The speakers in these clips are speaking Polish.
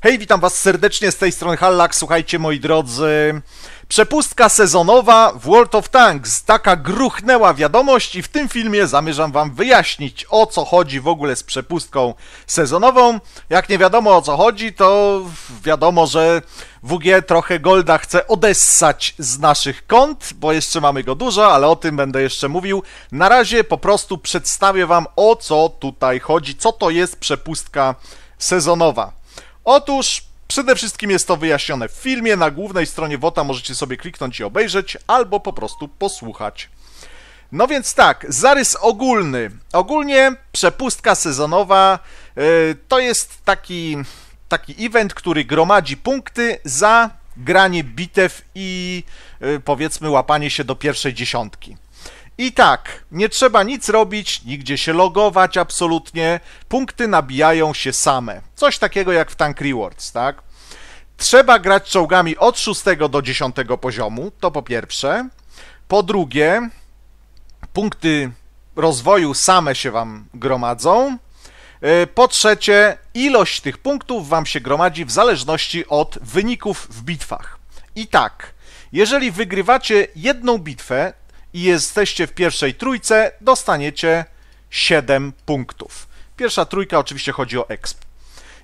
Hej, witam Was serdecznie z tej strony Hallak. Słuchajcie, moi drodzy, przepustka sezonowa w World of Tanks. Taka gruchnęła wiadomość i w tym filmie zamierzam Wam wyjaśnić, o co chodzi w ogóle z przepustką sezonową. Jak nie wiadomo, o co chodzi, to wiadomo, że WG trochę golda chce odessać z naszych kont, bo jeszcze mamy go dużo, ale o tym będę jeszcze mówił. Na razie po prostu przedstawię Wam, o co tutaj chodzi, co to jest przepustka sezonowa. Otóż przede wszystkim jest to wyjaśnione w filmie, na głównej stronie WOTA możecie sobie kliknąć i obejrzeć, albo po prostu posłuchać. No więc tak, zarys ogólny. Ogólnie przepustka sezonowa y, to jest taki, taki event, który gromadzi punkty za granie bitew i y, powiedzmy łapanie się do pierwszej dziesiątki. I tak, nie trzeba nic robić, nigdzie się logować absolutnie, punkty nabijają się same. Coś takiego jak w Tank Rewards, tak? Trzeba grać czołgami od 6 do 10 poziomu, to po pierwsze. Po drugie, punkty rozwoju same się Wam gromadzą. E, po trzecie, ilość tych punktów Wam się gromadzi w zależności od wyników w bitwach. I tak, jeżeli wygrywacie jedną bitwę, i jesteście w pierwszej trójce, dostaniecie 7 punktów. Pierwsza trójka oczywiście chodzi o exp.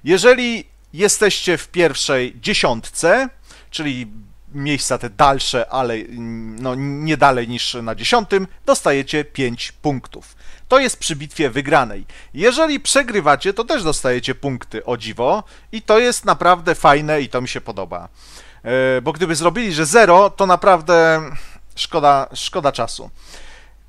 Jeżeli jesteście w pierwszej dziesiątce, czyli miejsca te dalsze, ale mm, no, nie dalej niż na dziesiątym, dostajecie 5 punktów. To jest przy bitwie wygranej. Jeżeli przegrywacie, to też dostajecie punkty, o dziwo, i to jest naprawdę fajne i to mi się podoba. E, bo gdyby zrobili, że 0, to naprawdę Szkoda, szkoda czasu.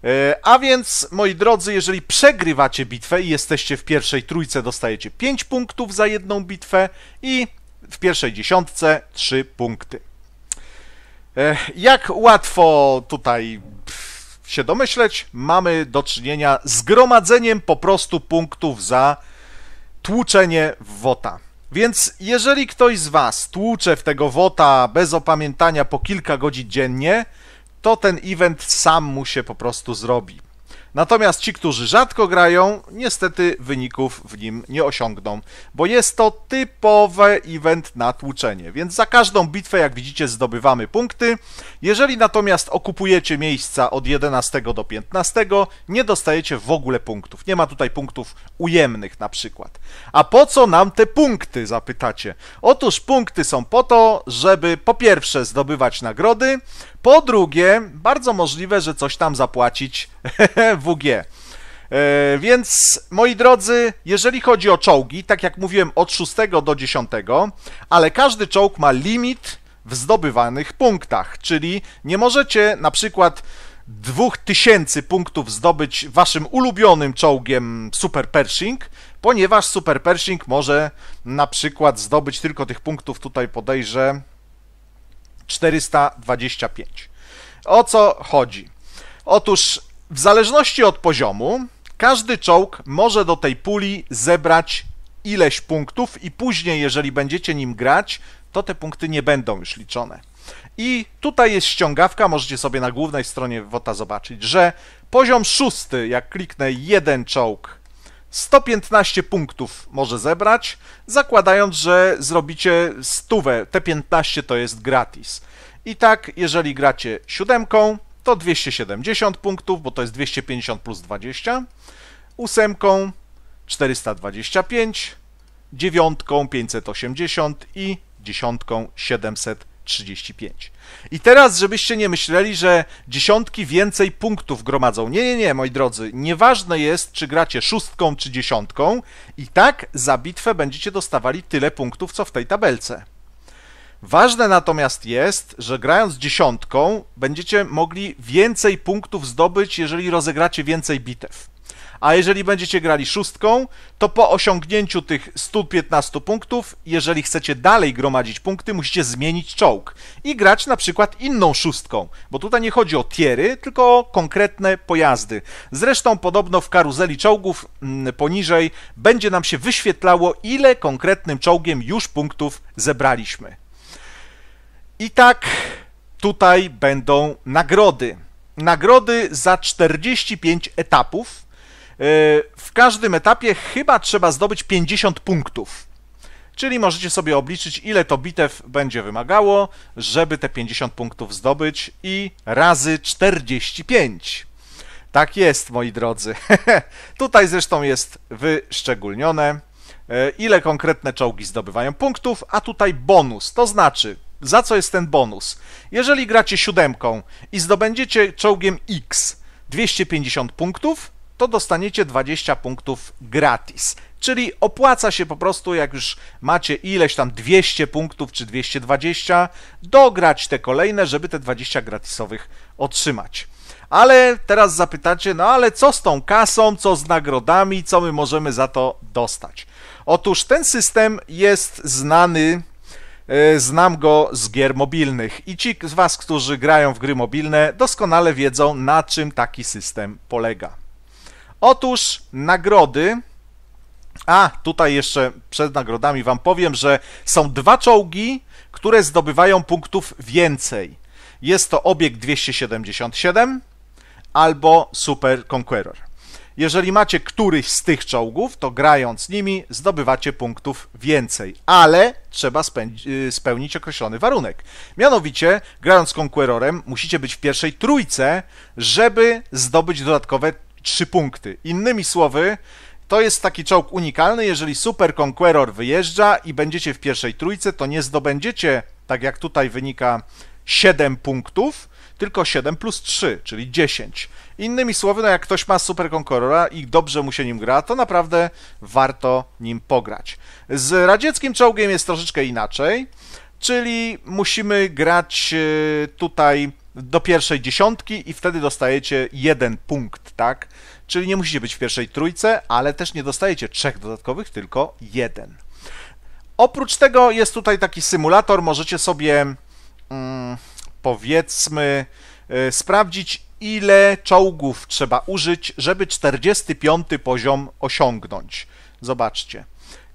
E, a więc, moi drodzy, jeżeli przegrywacie bitwę i jesteście w pierwszej trójce, dostajecie 5 punktów za jedną bitwę i w pierwszej dziesiątce 3 punkty. E, jak łatwo tutaj się domyśleć, mamy do czynienia z gromadzeniem po prostu punktów za tłuczenie wota. Więc jeżeli ktoś z Was tłucze w tego wota bez opamiętania po kilka godzin dziennie, to ten event sam mu się po prostu zrobi. Natomiast ci, którzy rzadko grają, niestety wyników w nim nie osiągną, bo jest to typowy event na tłuczenie. Więc za każdą bitwę, jak widzicie, zdobywamy punkty. Jeżeli natomiast okupujecie miejsca od 11 do 15, nie dostajecie w ogóle punktów. Nie ma tutaj punktów ujemnych na przykład. A po co nam te punkty, zapytacie? Otóż punkty są po to, żeby po pierwsze zdobywać nagrody, po drugie, bardzo możliwe, że coś tam zapłacić WG. E, więc moi drodzy, jeżeli chodzi o czołgi, tak jak mówiłem od 6 do 10, ale każdy czołg ma limit w zdobywanych punktach, czyli nie możecie na przykład 2000 punktów zdobyć waszym ulubionym czołgiem Super Pershing, ponieważ Super Pershing może na przykład zdobyć tylko tych punktów tutaj podejrzewam. 425. O co chodzi? Otóż w zależności od poziomu każdy czołg może do tej puli zebrać ileś punktów i później, jeżeli będziecie nim grać, to te punkty nie będą już liczone. I tutaj jest ściągawka, możecie sobie na głównej stronie WOTA zobaczyć, że poziom szósty, jak kliknę jeden czołg 115 punktów może zebrać, zakładając, że zrobicie stówę. Te 15 to jest gratis. I tak, jeżeli gracie siódemką, to 270 punktów, bo to jest 250 plus 20. Ósemką 425, dziewiątką 580 i dziesiątką 700 35. I teraz, żebyście nie myśleli, że dziesiątki więcej punktów gromadzą. Nie, nie, nie, moi drodzy. Nieważne jest, czy gracie szóstką czy dziesiątką, i tak za bitwę będziecie dostawali tyle punktów, co w tej tabelce. Ważne natomiast jest, że grając dziesiątką, będziecie mogli więcej punktów zdobyć, jeżeli rozegracie więcej bitew. A jeżeli będziecie grali szóstką, to po osiągnięciu tych 115 punktów, jeżeli chcecie dalej gromadzić punkty, musicie zmienić czołg i grać na przykład inną szóstką, bo tutaj nie chodzi o tiery, tylko o konkretne pojazdy. Zresztą podobno w karuzeli czołgów mm, poniżej będzie nam się wyświetlało, ile konkretnym czołgiem już punktów zebraliśmy. I tak tutaj będą nagrody. Nagrody za 45 etapów, E, w każdym etapie chyba trzeba zdobyć 50 punktów. Czyli możecie sobie obliczyć, ile to bitew będzie wymagało, żeby te 50 punktów zdobyć i razy 45. Tak jest, moi drodzy. Tutaj zresztą jest wyszczególnione, e, ile konkretne czołgi zdobywają punktów, a tutaj bonus, to znaczy za co jest ten bonus? Jeżeli gracie siódemką i zdobędziecie czołgiem X 250 punktów, to dostaniecie 20 punktów gratis. Czyli opłaca się po prostu, jak już macie ileś tam 200 punktów czy 220, dograć te kolejne, żeby te 20 gratisowych otrzymać. Ale teraz zapytacie, no ale co z tą kasą, co z nagrodami, co my możemy za to dostać? Otóż ten system jest znany, e, znam go z gier mobilnych i ci z Was, którzy grają w gry mobilne, doskonale wiedzą, na czym taki system polega. Otóż nagrody. A, tutaj jeszcze przed nagrodami Wam powiem, że są dwa czołgi, które zdobywają punktów więcej. Jest to obiekt 277 albo Super Conqueror. Jeżeli macie któryś z tych czołgów, to grając nimi zdobywacie punktów więcej, ale trzeba y, spełnić określony warunek. Mianowicie, grając Conquerorem, musicie być w pierwszej trójce, żeby zdobyć dodatkowe trzy punkty. Innymi słowy, to jest taki czołg unikalny, jeżeli Super Conqueror wyjeżdża i będziecie w pierwszej trójce, to nie zdobędziecie, tak jak tutaj wynika, 7 punktów, tylko 7 plus 3, czyli 10. Innymi słowy, no jak ktoś ma Super Conquerora i dobrze mu się nim gra, to naprawdę warto nim pograć. Z radzieckim czołgiem jest troszeczkę inaczej, czyli musimy grać e, tutaj do pierwszej dziesiątki i wtedy dostajecie jeden punkt, tak? Czyli nie musicie być w pierwszej trójce, ale też nie dostajecie trzech dodatkowych, tylko jeden. Oprócz tego jest tutaj taki symulator, możecie sobie mm, powiedzmy y, sprawdzić, ile czołgów trzeba użyć, żeby 45 poziom osiągnąć. Zobaczcie.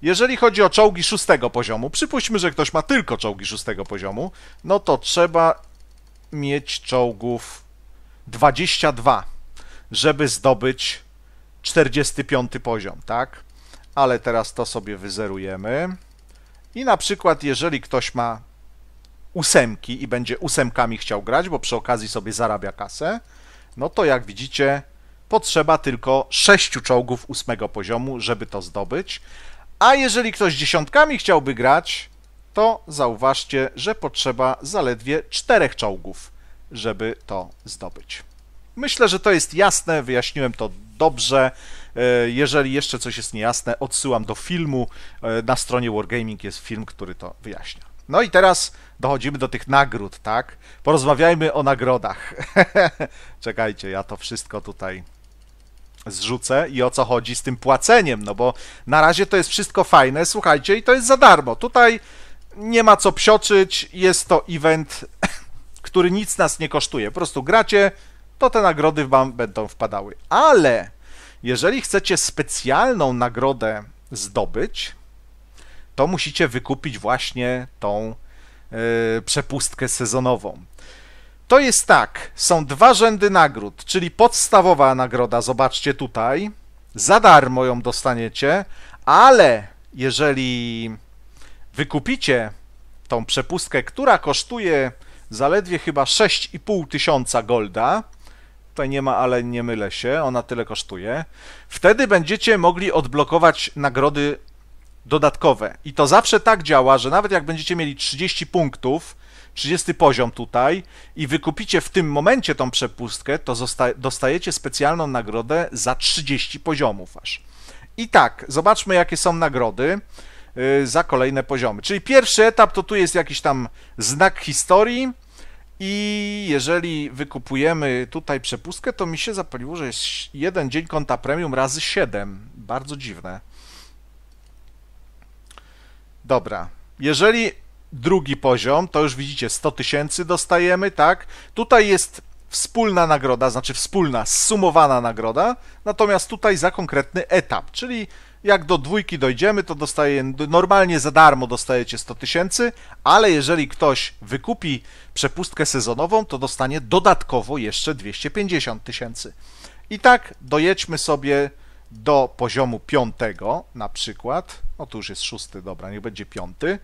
Jeżeli chodzi o czołgi szóstego poziomu, przypuśćmy, że ktoś ma tylko czołgi szóstego poziomu, no to trzeba mieć czołgów 22, żeby zdobyć 45 poziom, tak? Ale teraz to sobie wyzerujemy. I na przykład, jeżeli ktoś ma ósemki i będzie ósemkami chciał grać, bo przy okazji sobie zarabia kasę, no to jak widzicie, potrzeba tylko 6 czołgów ósmego poziomu, żeby to zdobyć. A jeżeli ktoś dziesiątkami chciałby grać, to zauważcie, że potrzeba zaledwie czterech czołgów, żeby to zdobyć. Myślę, że to jest jasne, wyjaśniłem to dobrze. E, jeżeli jeszcze coś jest niejasne, odsyłam do filmu. E, na stronie Wargaming jest film, który to wyjaśnia. No i teraz dochodzimy do tych nagród, tak? Porozmawiajmy o nagrodach. Czekajcie, ja to wszystko tutaj zrzucę i o co chodzi z tym płaceniem, no bo na razie to jest wszystko fajne, słuchajcie, i to jest za darmo. Tutaj nie ma co psioczyć, jest to event, który nic nas nie kosztuje. Po prostu gracie, to te nagrody wam będą wpadały. Ale jeżeli chcecie specjalną nagrodę zdobyć, to musicie wykupić właśnie tą yy, przepustkę sezonową. To jest tak, są dwa rzędy nagród, czyli podstawowa nagroda, zobaczcie tutaj, za darmo ją dostaniecie, ale jeżeli wykupicie tą przepustkę, która kosztuje zaledwie chyba 6,5 tysiąca golda, tutaj nie ma, ale nie mylę się, ona tyle kosztuje, wtedy będziecie mogli odblokować nagrody dodatkowe. I to zawsze tak działa, że nawet jak będziecie mieli 30 punktów, 30 poziom tutaj i wykupicie w tym momencie tą przepustkę, to dostajecie specjalną nagrodę za 30 poziomów aż. I tak, zobaczmy jakie są nagrody. Y, za kolejne poziomy. Czyli pierwszy etap to tu jest jakiś tam znak historii i jeżeli wykupujemy tutaj przepustkę, to mi się zapaliło, że jest jeden dzień konta premium razy 7. Bardzo dziwne. Dobra. Jeżeli drugi poziom, to już widzicie 100 tysięcy dostajemy, tak? Tutaj jest wspólna nagroda, znaczy wspólna, sumowana nagroda, natomiast tutaj za konkretny etap, czyli jak do dwójki dojdziemy, to dostaje, normalnie za darmo dostajecie 100 tysięcy, ale jeżeli ktoś wykupi przepustkę sezonową, to dostanie dodatkowo jeszcze 250 tysięcy. I tak dojedźmy sobie do poziomu piątego na przykład. O, no tu już jest szósty, dobra, niech będzie piąty.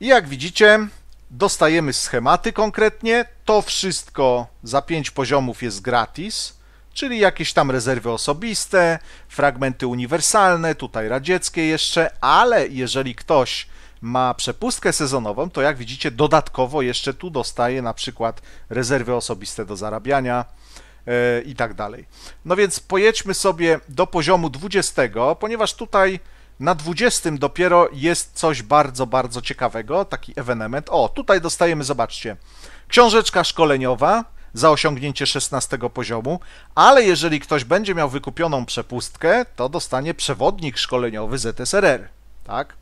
I jak widzicie, dostajemy schematy konkretnie. To wszystko za 5 poziomów jest gratis czyli jakieś tam rezerwy osobiste, fragmenty uniwersalne, tutaj radzieckie jeszcze, ale jeżeli ktoś ma przepustkę sezonową, to jak widzicie, dodatkowo jeszcze tu dostaje na przykład rezerwy osobiste do zarabiania e, i tak dalej. No więc pojedźmy sobie do poziomu 20, ponieważ tutaj na 20 dopiero jest coś bardzo, bardzo ciekawego, taki ewenement. O, tutaj dostajemy, zobaczcie, książeczka szkoleniowa, za osiągnięcie 16 poziomu, ale jeżeli ktoś będzie miał wykupioną przepustkę, to dostanie przewodnik szkoleniowy ZSRR, tak?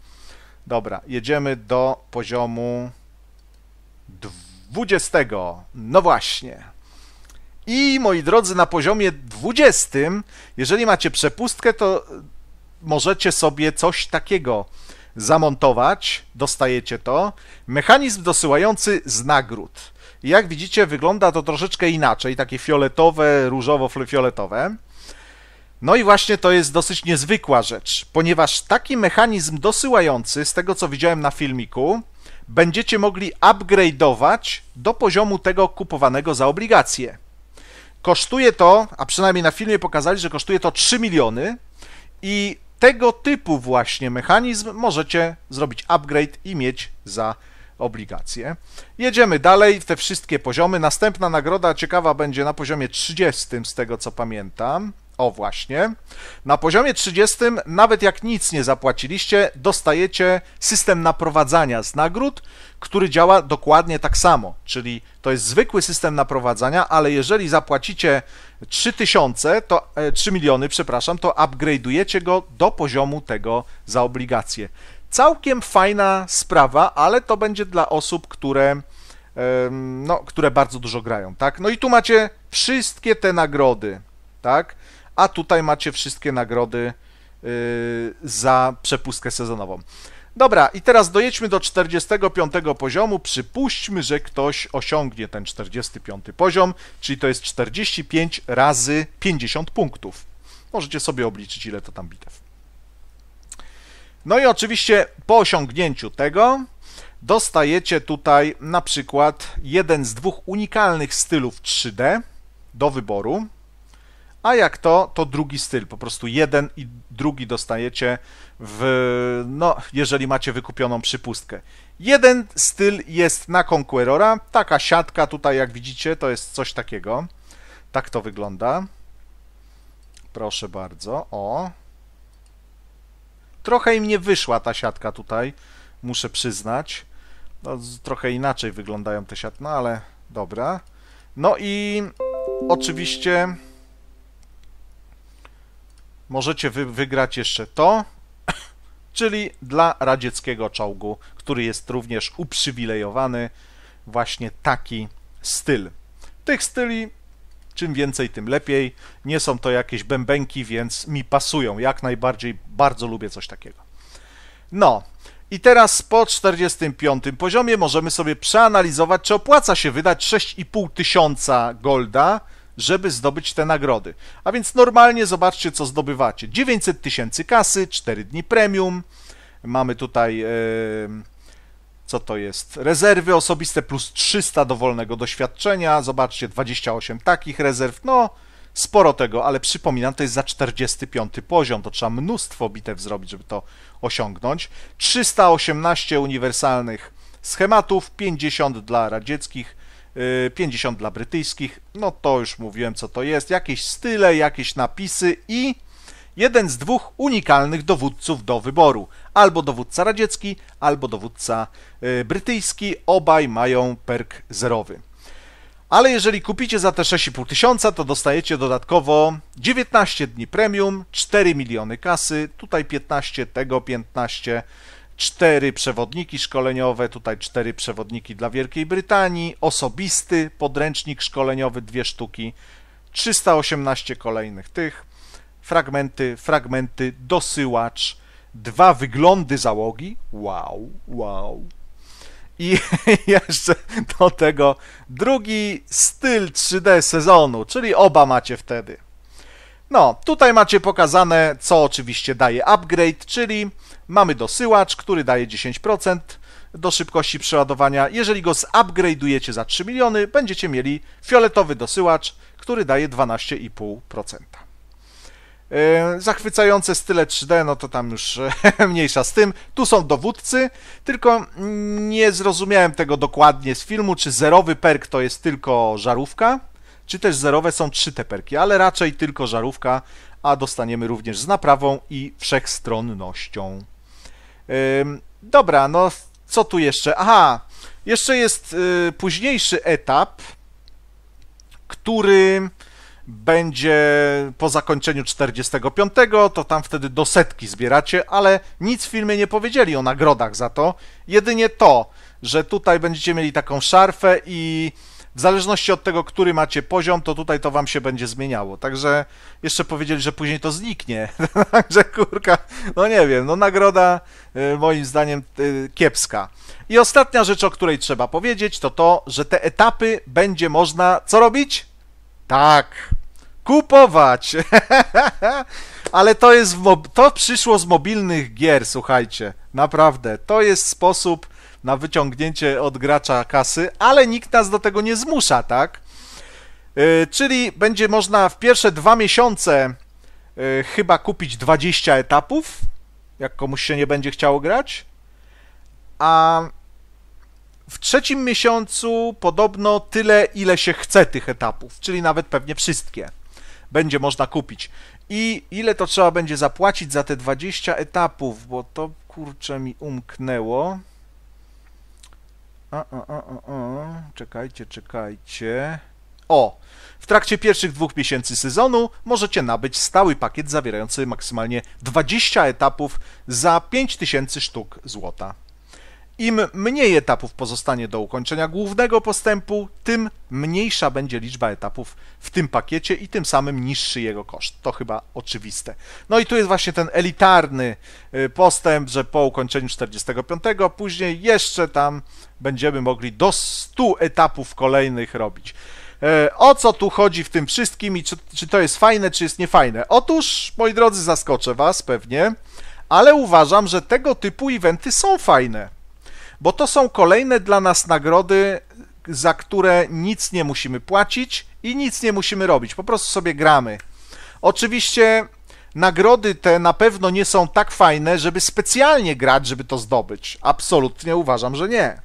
Dobra, jedziemy do poziomu 20. No właśnie. I moi drodzy, na poziomie 20, jeżeli macie przepustkę, to możecie sobie coś takiego zamontować. Dostajecie to. Mechanizm dosyłający z nagród jak widzicie, wygląda to troszeczkę inaczej, takie fioletowe, różowo-fioletowe. No i właśnie to jest dosyć niezwykła rzecz, ponieważ taki mechanizm dosyłający, z tego co widziałem na filmiku, będziecie mogli upgrade'ować do poziomu tego kupowanego za obligacje. Kosztuje to, a przynajmniej na filmie pokazali, że kosztuje to 3 miliony i tego typu właśnie mechanizm możecie zrobić upgrade i mieć za obligacje obligacje. Jedziemy dalej w te wszystkie poziomy. Następna nagroda ciekawa będzie na poziomie 30, z tego co pamiętam. O właśnie. Na poziomie 30, nawet jak nic nie zapłaciliście, dostajecie system naprowadzania z nagród, który działa dokładnie tak samo. Czyli to jest zwykły system naprowadzania, ale jeżeli zapłacicie 3000, to 3 e, miliony, przepraszam, to upgrade'ujecie go do poziomu tego za obligacje. Całkiem fajna sprawa, ale to będzie dla osób, które, no, które bardzo dużo grają, tak? No i tu macie wszystkie te nagrody, tak? A tutaj macie wszystkie nagrody y, za przepustkę sezonową. Dobra, i teraz dojedźmy do 45 poziomu. Przypuśćmy, że ktoś osiągnie ten 45 poziom, czyli to jest 45 razy 50 punktów. Możecie sobie obliczyć, ile to tam bitew. No i oczywiście po osiągnięciu tego dostajecie tutaj na przykład jeden z dwóch unikalnych stylów 3D do wyboru, a jak to, to drugi styl, po prostu jeden i drugi dostajecie w, no, jeżeli macie wykupioną przypustkę. Jeden styl jest na Conquerora, taka siatka tutaj jak widzicie, to jest coś takiego. Tak to wygląda. Proszę bardzo, o, trochę im nie wyszła ta siatka tutaj, muszę przyznać. No, trochę inaczej wyglądają te siatki, no ale dobra. No i oczywiście możecie wy wygrać jeszcze to, czyli dla radzieckiego czołgu, który jest również uprzywilejowany, właśnie taki styl. Tych styli Czym więcej, tym lepiej. Nie są to jakieś bębenki, więc mi pasują. Jak najbardziej bardzo lubię coś takiego. No, i teraz po 45 poziomie możemy sobie przeanalizować, czy opłaca się wydać 6,5 tysiąca golda, żeby zdobyć te nagrody. A więc normalnie zobaczcie, co zdobywacie. 900 tysięcy kasy, 4 dni premium. Mamy tutaj... Yy co to jest? Rezerwy osobiste plus 300 dowolnego doświadczenia. Zobaczcie, 28 takich rezerw. No, sporo tego, ale przypominam, to jest za 45 poziom. To trzeba mnóstwo bitew zrobić, żeby to osiągnąć. 318 uniwersalnych schematów, 50 dla radzieckich, 50 y, dla brytyjskich. No to już mówiłem, co to jest. Jakieś style, jakieś napisy i jeden z dwóch unikalnych dowódców do wyboru. Albo dowódca radziecki, albo dowódca y, brytyjski, obaj mają perk zerowy. Ale jeżeli kupicie za te 6,5 tysiąca, to dostajecie dodatkowo 19 dni premium, 4 miliony kasy, tutaj 15, tego 15, 4 przewodniki szkoleniowe, tutaj 4 przewodniki dla Wielkiej Brytanii, osobisty podręcznik szkoleniowy, dwie sztuki, 318 kolejnych tych, fragmenty, fragmenty, dosyłacz, dwa wyglądy załogi. Wow, wow. I jeszcze do tego drugi styl 3D sezonu, czyli oba macie wtedy. No, tutaj macie pokazane, co oczywiście daje upgrade, czyli mamy dosyłacz, który daje 10% do szybkości przeładowania. Jeżeli go zupgrade'ujecie za 3 miliony, będziecie mieli fioletowy dosyłacz, który daje 12,5%. E, zachwycające style 3D, no to tam już e, mniejsza z tym. Tu są dowódcy, tylko nie zrozumiałem tego dokładnie z filmu, czy zerowy perk to jest tylko żarówka, czy też zerowe są trzy te perki, ale raczej tylko żarówka, a dostaniemy również z naprawą i wszechstronnością. E, dobra, no co tu jeszcze? Aha, jeszcze jest późniejszy etap, który będzie po zakończeniu 45, to tam wtedy do setki zbieracie, ale nic w filmie nie powiedzieli o nagrodach za to. Jedynie to, że tutaj będziecie mieli taką szarfę i w zależności od tego, który macie poziom, to tutaj to wam się będzie zmieniało. Także jeszcze powiedzieli, że później to zniknie. Także kurka, no nie wiem, no nagroda y, moim zdaniem y, kiepska. I ostatnia rzecz, o której trzeba powiedzieć, to to, że te etapy będzie można co robić? Tak, Kupować! Ale to jest to przyszło z mobilnych gier, słuchajcie. Naprawdę. To jest sposób na wyciągnięcie od gracza kasy, ale nikt nas do tego nie zmusza, tak? Yy, czyli będzie można w pierwsze dwa miesiące yy, chyba kupić 20 etapów, jak komuś się nie będzie chciało grać. A w trzecim miesiącu podobno tyle, ile się chce tych etapów, czyli nawet pewnie wszystkie będzie można kupić. I ile to trzeba będzie zapłacić za te 20 etapów, bo to kurczę mi umknęło. A, a, a, a, a. Czekajcie, czekajcie. O! W trakcie pierwszych dwóch miesięcy sezonu możecie nabyć stały pakiet zawierający maksymalnie 20 etapów za 5000 sztuk złota. Im mniej etapów pozostanie do ukończenia głównego postępu, tym mniejsza będzie liczba etapów w tym pakiecie i tym samym niższy jego koszt. To chyba oczywiste. No i tu jest właśnie ten elitarny y, postęp, że po ukończeniu 45, później jeszcze tam będziemy mogli do 100 etapów kolejnych robić. E, o co tu chodzi w tym wszystkim i czy, czy to jest fajne, czy jest niefajne? Otóż, moi drodzy, zaskoczę Was pewnie, ale uważam, że tego typu eventy są fajne bo to są kolejne dla nas nagrody, za które nic nie musimy płacić i nic nie musimy robić, po prostu sobie gramy. Oczywiście nagrody te na pewno nie są tak fajne, żeby specjalnie grać, żeby to zdobyć. Absolutnie uważam, że nie.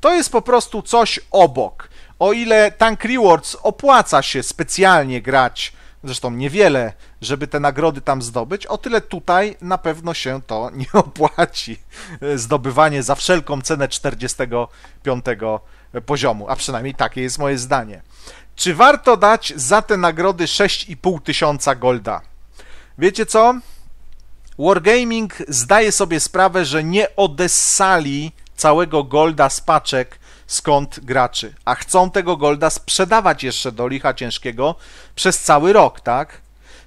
To jest po prostu coś obok. O ile Tank Rewards opłaca się specjalnie grać, zresztą niewiele, żeby te nagrody tam zdobyć, o tyle tutaj na pewno się to nie opłaci. Zdobywanie za wszelką cenę 45 poziomu, a przynajmniej takie jest moje zdanie. Czy warto dać za te nagrody 6,5 tysiąca golda? Wiecie co? Wargaming zdaje sobie sprawę, że nie odessali całego golda z paczek skąd graczy, a chcą tego golda sprzedawać jeszcze do licha ciężkiego przez cały rok, tak?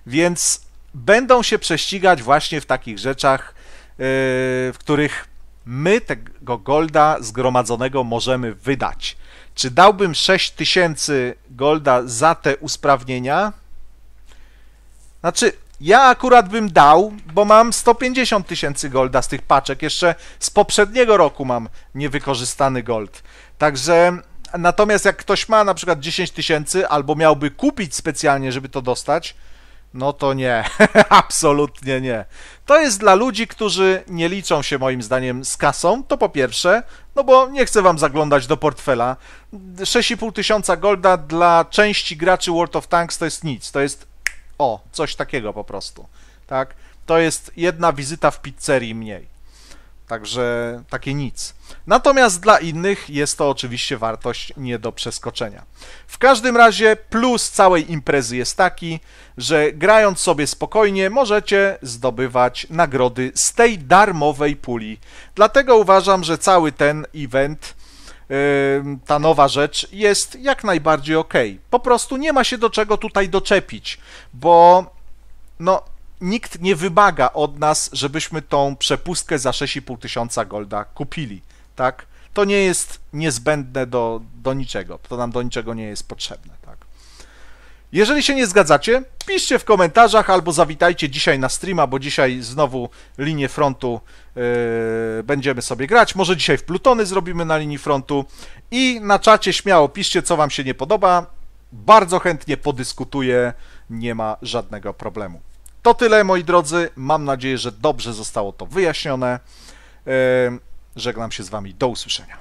Więc będą się prześcigać właśnie w takich rzeczach, e, w których my tego golda zgromadzonego możemy wydać. Czy dałbym 6000 golda za te usprawnienia? Znaczy, ja akurat bym dał, bo mam 150 tysięcy golda z tych paczek. Jeszcze z poprzedniego roku mam niewykorzystany gold. Także natomiast jak ktoś ma na przykład 10 tysięcy albo miałby kupić specjalnie, żeby to dostać, no to nie, absolutnie nie. To jest dla ludzi, którzy nie liczą się moim zdaniem z kasą, to po pierwsze, no bo nie chcę wam zaglądać do portfela. 6,5 tysiąca golda dla części graczy World of Tanks to jest nic, to jest o, coś takiego po prostu. Tak? To jest jedna wizyta w pizzerii mniej. Także takie nic. Natomiast dla innych jest to oczywiście wartość nie do przeskoczenia. W każdym razie plus całej imprezy jest taki, że grając sobie spokojnie możecie zdobywać nagrody z tej darmowej puli. Dlatego uważam, że cały ten event ta nowa rzecz jest jak najbardziej ok. Po prostu nie ma się do czego tutaj doczepić, bo no, nikt nie wymaga od nas, żebyśmy tą przepustkę za 6,5 tysiąca golda kupili, tak? To nie jest niezbędne do, do niczego, to nam do niczego nie jest potrzebne, tak? Jeżeli się nie zgadzacie, piszcie w komentarzach albo zawitajcie dzisiaj na streama, bo dzisiaj znowu linię frontu yy, będziemy sobie grać. Może dzisiaj w Plutony zrobimy na linii frontu i na czacie śmiało piszcie, co Wam się nie podoba. Bardzo chętnie podyskutuję, nie ma żadnego problemu. To tyle, moi drodzy. Mam nadzieję, że dobrze zostało to wyjaśnione. Yy, żegnam się z Wami. Do usłyszenia.